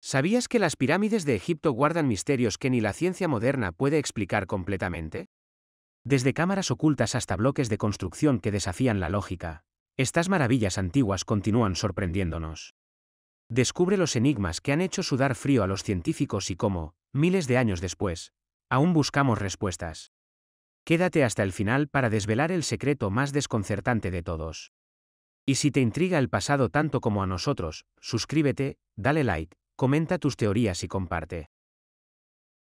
¿Sabías que las pirámides de Egipto guardan misterios que ni la ciencia moderna puede explicar completamente? Desde cámaras ocultas hasta bloques de construcción que desafían la lógica, estas maravillas antiguas continúan sorprendiéndonos. Descubre los enigmas que han hecho sudar frío a los científicos y cómo, miles de años después, aún buscamos respuestas. Quédate hasta el final para desvelar el secreto más desconcertante de todos. Y si te intriga el pasado tanto como a nosotros, suscríbete, dale like Comenta tus teorías y comparte.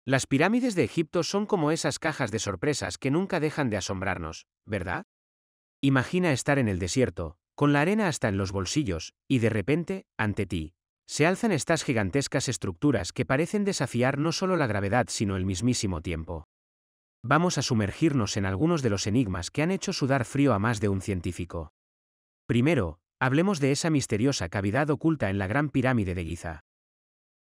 Las pirámides de Egipto son como esas cajas de sorpresas que nunca dejan de asombrarnos, ¿verdad? Imagina estar en el desierto, con la arena hasta en los bolsillos, y de repente, ante ti, se alzan estas gigantescas estructuras que parecen desafiar no solo la gravedad sino el mismísimo tiempo. Vamos a sumergirnos en algunos de los enigmas que han hecho sudar frío a más de un científico. Primero, hablemos de esa misteriosa cavidad oculta en la Gran Pirámide de Giza.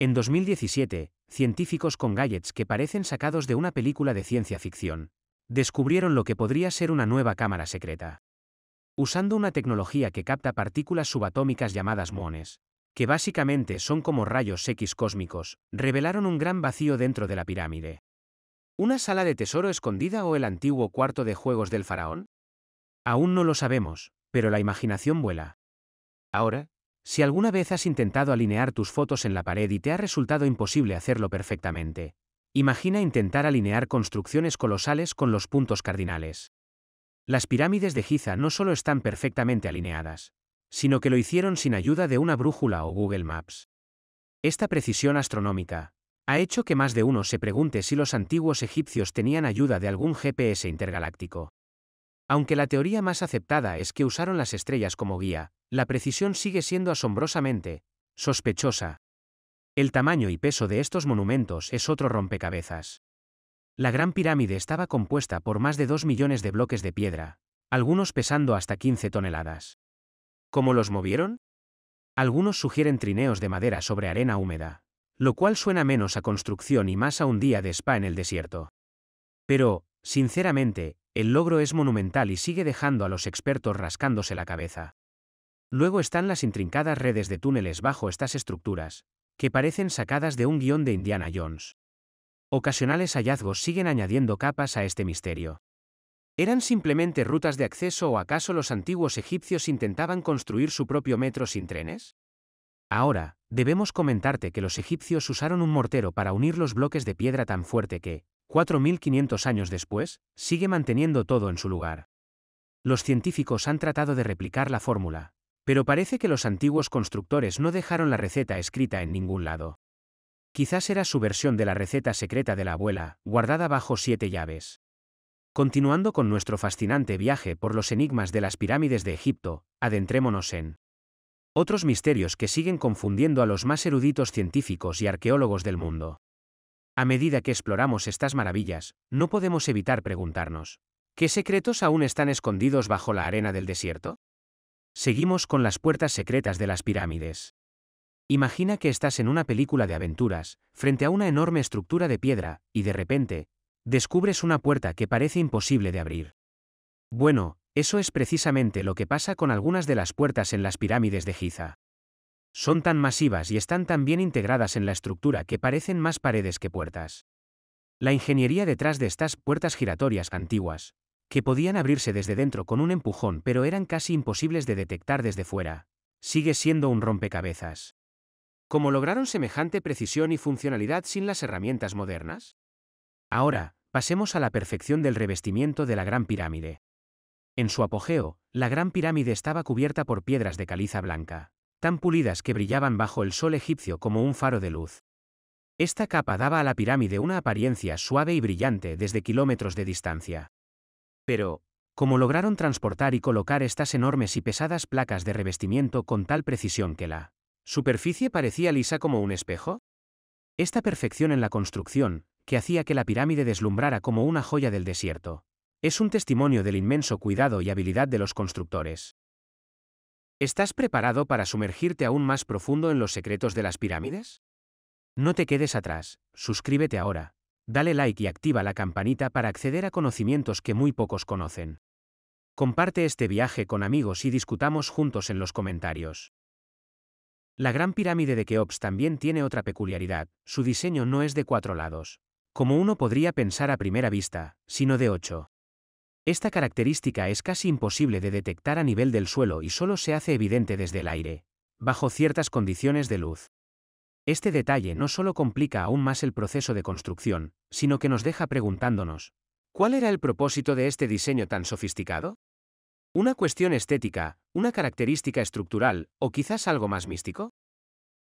En 2017, científicos con gadgets que parecen sacados de una película de ciencia ficción, descubrieron lo que podría ser una nueva cámara secreta. Usando una tecnología que capta partículas subatómicas llamadas muones, que básicamente son como rayos X cósmicos, revelaron un gran vacío dentro de la pirámide. ¿Una sala de tesoro escondida o el antiguo cuarto de juegos del faraón? Aún no lo sabemos, pero la imaginación vuela. Ahora, si alguna vez has intentado alinear tus fotos en la pared y te ha resultado imposible hacerlo perfectamente, imagina intentar alinear construcciones colosales con los puntos cardinales. Las pirámides de Giza no solo están perfectamente alineadas, sino que lo hicieron sin ayuda de una brújula o Google Maps. Esta precisión astronómica ha hecho que más de uno se pregunte si los antiguos egipcios tenían ayuda de algún GPS intergaláctico. Aunque la teoría más aceptada es que usaron las estrellas como guía, la precisión sigue siendo asombrosamente sospechosa. El tamaño y peso de estos monumentos es otro rompecabezas. La Gran Pirámide estaba compuesta por más de dos millones de bloques de piedra, algunos pesando hasta 15 toneladas. ¿Cómo los movieron? Algunos sugieren trineos de madera sobre arena húmeda, lo cual suena menos a construcción y más a un día de spa en el desierto. Pero, sinceramente, el logro es monumental y sigue dejando a los expertos rascándose la cabeza. Luego están las intrincadas redes de túneles bajo estas estructuras, que parecen sacadas de un guión de Indiana Jones. Ocasionales hallazgos siguen añadiendo capas a este misterio. ¿Eran simplemente rutas de acceso o acaso los antiguos egipcios intentaban construir su propio metro sin trenes? Ahora, debemos comentarte que los egipcios usaron un mortero para unir los bloques de piedra tan fuerte que, 4.500 años después, sigue manteniendo todo en su lugar. Los científicos han tratado de replicar la fórmula, pero parece que los antiguos constructores no dejaron la receta escrita en ningún lado. Quizás era su versión de la receta secreta de la abuela, guardada bajo siete llaves. Continuando con nuestro fascinante viaje por los enigmas de las pirámides de Egipto, adentrémonos en otros misterios que siguen confundiendo a los más eruditos científicos y arqueólogos del mundo. A medida que exploramos estas maravillas, no podemos evitar preguntarnos, ¿qué secretos aún están escondidos bajo la arena del desierto? Seguimos con las puertas secretas de las pirámides. Imagina que estás en una película de aventuras, frente a una enorme estructura de piedra, y de repente, descubres una puerta que parece imposible de abrir. Bueno, eso es precisamente lo que pasa con algunas de las puertas en las pirámides de Giza. Son tan masivas y están tan bien integradas en la estructura que parecen más paredes que puertas. La ingeniería detrás de estas puertas giratorias antiguas, que podían abrirse desde dentro con un empujón pero eran casi imposibles de detectar desde fuera, sigue siendo un rompecabezas. ¿Cómo lograron semejante precisión y funcionalidad sin las herramientas modernas? Ahora, pasemos a la perfección del revestimiento de la Gran Pirámide. En su apogeo, la Gran Pirámide estaba cubierta por piedras de caliza blanca, tan pulidas que brillaban bajo el sol egipcio como un faro de luz. Esta capa daba a la pirámide una apariencia suave y brillante desde kilómetros de distancia. Pero, ¿cómo lograron transportar y colocar estas enormes y pesadas placas de revestimiento con tal precisión que la superficie parecía lisa como un espejo? Esta perfección en la construcción, que hacía que la pirámide deslumbrara como una joya del desierto, es un testimonio del inmenso cuidado y habilidad de los constructores. ¿Estás preparado para sumergirte aún más profundo en los secretos de las pirámides? No te quedes atrás, suscríbete ahora, Dale like y activa la campanita para acceder a conocimientos que muy pocos conocen. Comparte este viaje con amigos y discutamos juntos en los comentarios. La Gran Pirámide de Keops también tiene otra peculiaridad, su diseño no es de cuatro lados, como uno podría pensar a primera vista, sino de ocho. Esta característica es casi imposible de detectar a nivel del suelo y solo se hace evidente desde el aire, bajo ciertas condiciones de luz. Este detalle no solo complica aún más el proceso de construcción, sino que nos deja preguntándonos, ¿cuál era el propósito de este diseño tan sofisticado? ¿Una cuestión estética, una característica estructural o quizás algo más místico?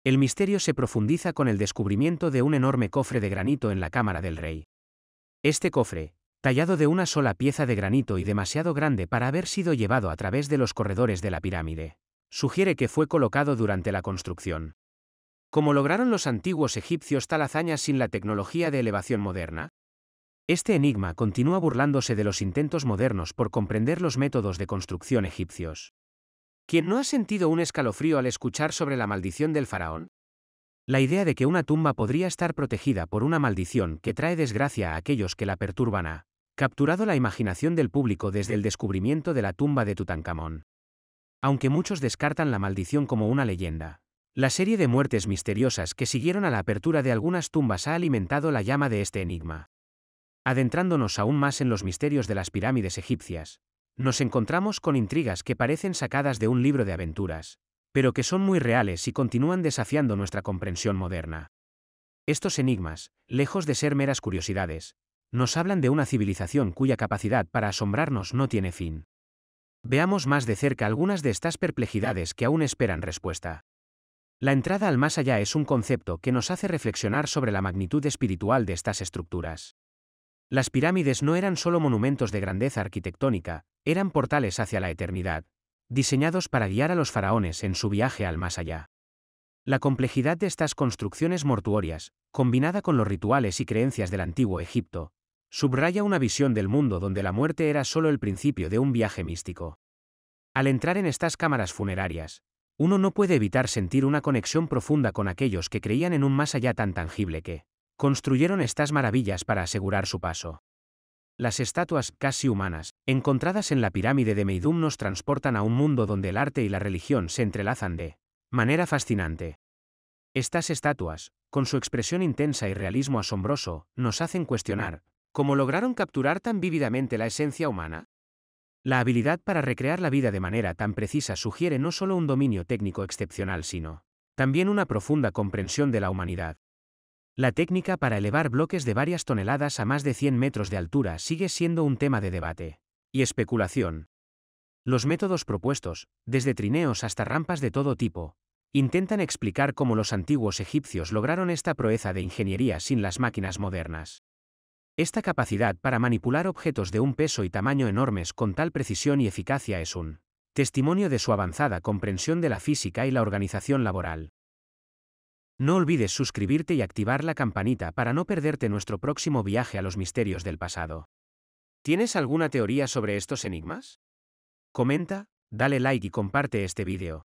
El misterio se profundiza con el descubrimiento de un enorme cofre de granito en la cámara del rey. Este cofre, tallado de una sola pieza de granito y demasiado grande para haber sido llevado a través de los corredores de la pirámide, sugiere que fue colocado durante la construcción. ¿Cómo lograron los antiguos egipcios tal hazaña sin la tecnología de elevación moderna? Este enigma continúa burlándose de los intentos modernos por comprender los métodos de construcción egipcios. ¿Quién no ha sentido un escalofrío al escuchar sobre la maldición del faraón? La idea de que una tumba podría estar protegida por una maldición que trae desgracia a aquellos que la perturban ha capturado la imaginación del público desde el descubrimiento de la tumba de Tutankamón. Aunque muchos descartan la maldición como una leyenda, la serie de muertes misteriosas que siguieron a la apertura de algunas tumbas ha alimentado la llama de este enigma. Adentrándonos aún más en los misterios de las pirámides egipcias, nos encontramos con intrigas que parecen sacadas de un libro de aventuras, pero que son muy reales y continúan desafiando nuestra comprensión moderna. Estos enigmas, lejos de ser meras curiosidades, nos hablan de una civilización cuya capacidad para asombrarnos no tiene fin. Veamos más de cerca algunas de estas perplejidades que aún esperan respuesta. La entrada al más allá es un concepto que nos hace reflexionar sobre la magnitud espiritual de estas estructuras. Las pirámides no eran solo monumentos de grandeza arquitectónica, eran portales hacia la eternidad, diseñados para guiar a los faraones en su viaje al más allá. La complejidad de estas construcciones mortuorias, combinada con los rituales y creencias del antiguo Egipto, subraya una visión del mundo donde la muerte era solo el principio de un viaje místico. Al entrar en estas cámaras funerarias, uno no puede evitar sentir una conexión profunda con aquellos que creían en un más allá tan tangible que construyeron estas maravillas para asegurar su paso. Las estatuas, casi humanas, encontradas en la pirámide de Meidum nos transportan a un mundo donde el arte y la religión se entrelazan de manera fascinante. Estas estatuas, con su expresión intensa y realismo asombroso, nos hacen cuestionar, ¿cómo lograron capturar tan vívidamente la esencia humana? La habilidad para recrear la vida de manera tan precisa sugiere no solo un dominio técnico excepcional, sino también una profunda comprensión de la humanidad. La técnica para elevar bloques de varias toneladas a más de 100 metros de altura sigue siendo un tema de debate y especulación. Los métodos propuestos, desde trineos hasta rampas de todo tipo, intentan explicar cómo los antiguos egipcios lograron esta proeza de ingeniería sin las máquinas modernas. Esta capacidad para manipular objetos de un peso y tamaño enormes con tal precisión y eficacia es un testimonio de su avanzada comprensión de la física y la organización laboral. No olvides suscribirte y activar la campanita para no perderte nuestro próximo viaje a los misterios del pasado. ¿Tienes alguna teoría sobre estos enigmas? Comenta, dale like y comparte este vídeo.